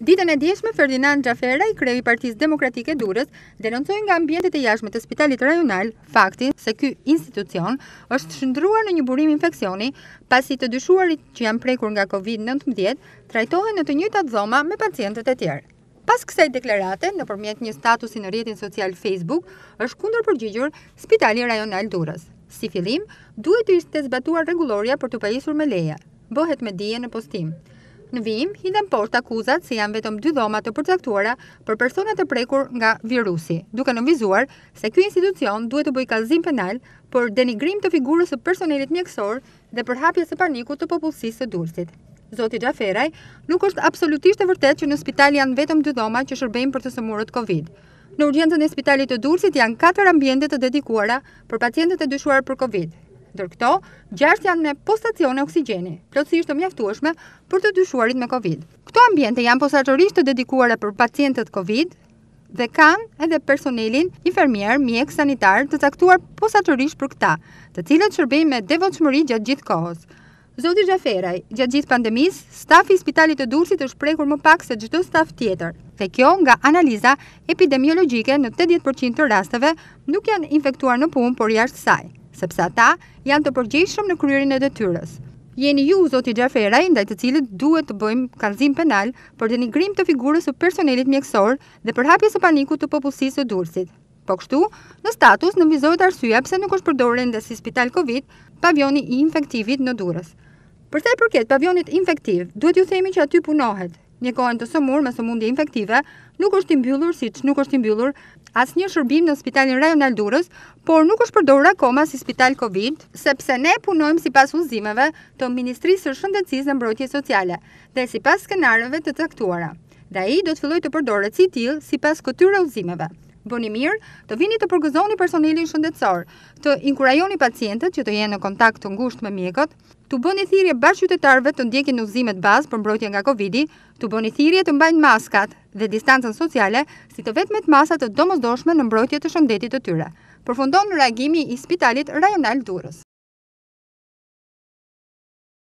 Ditën e djeshme, Ferdinand Gjafera, i krevi i partiz demokratike durës, denoncoj nga ambjendit e jashme të spitalit rajonal, faktin se ky institucion është shëndruar në një burim infekcioni, pasi të dyshuarit që janë prekur nga COVID-19, trajtohen në të njëtë atë zoma me pacientet e tjerë. Pas kësaj deklarate, në përmjet një statusi në rjetin social Facebook, është kundër përgjigjur Spitali Rajonal Durës. Si filim, duhet të ishte zbatuar reguloria për të pajisur me leja. Bohet me dije në postim. Në vim, hindan posht akuzat se janë vetëm dy dhoma të përcaktuara për personat të prekur nga virusi, duke në vizuar se kjo institucion duhet të bëjkazim penal për denigrim të figurës të personelit mjekësor dhe për hapjes të paniku të popullësisë të durësit. Zoti Gjaferaj, nuk është absolutisht e vërtet që në spital janë vetëm dy dhoma që shërbejmë për të sëmurët Covid. Në urgjentën e spitalit të Durësit janë 4 ambjente të dedikuara për pacientet e dyshuar për Covid. Dër këto, 6 janë me postacione oksigeni, plotësisht të mjaftueshme për të dyshuarit me COVID. Këto ambiente janë posaçërisht të dedikuara për pacientët COVID dhe kanë edhe personelin infermier, mjek, sanitar të caktuar posaçërisht për këta, të cilët shërbejnë me devotshmëri gjatë gjithë kohës. Zoti Gjaferaj, gjatë gjithë pandemisë, stafi i Spitalit të Durrësit është prekur më pak se çdo staf tjetër. Dhe kjo nga analiza epidemiologjike në 80% të rasteve nuk janë infektuar në punë, por jashtë saj sepse ata janë të përgjishëm në kryrin e detyres. Jeni ju, Zoti Gjafera, ndaj të cilët duhet të bëjmë kalzim penal për denigrim të figurës u personelit mjekësor dhe për hapjes e paniku të popullësisë të dursit. Po kështu, në status në vizohet arsyja pëse nuk është përdorin dhe si spital COVID, pavioni i infektivit në durës. Përse e përket pavionit infektiv, duhet ju themi që aty punohet, kohen të sëmur me sëmundje infektive, nuk është imbyllur si që nuk është imbyllur asë një shërbim në spitalin rajonal durës, por nuk është përdojrë akoma si spital COVID, sepse ne punojmë si pas uzimeve të Ministrisë Shëndecisë në Mbrojtje Sociale dhe si pas skenareve të taktuara. Dhe i do të filloj të përdojrë si tilë si pas këtyre uzimeve bëni mirë, të vini të përgëzoni personelin shëndetësor, të inkurajoni pacientët që të jenë në kontakt të ngusht me mjekët, të bëni thirje bashkë qytetarve të ndjekin në bazë për mbrojtje nga Covid-i, të bëni thirje të mbajnë maskat dhe distancën sociale si të vetë me të masat të domëzdoshme në mbrojtje të shëndetit të tyre. Përfundon në reagimi i spitalit rajonal durës.